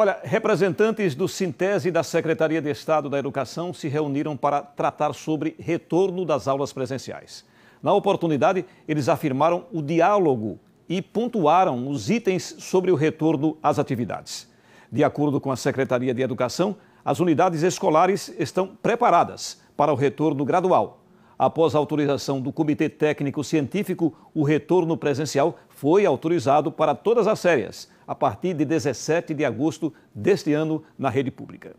Olha, representantes do Sintese da Secretaria de Estado da Educação se reuniram para tratar sobre retorno das aulas presenciais. Na oportunidade, eles afirmaram o diálogo e pontuaram os itens sobre o retorno às atividades. De acordo com a Secretaria de Educação, as unidades escolares estão preparadas para o retorno gradual, Após a autorização do Comitê Técnico Científico, o retorno presencial foi autorizado para todas as séries, a partir de 17 de agosto deste ano, na rede pública.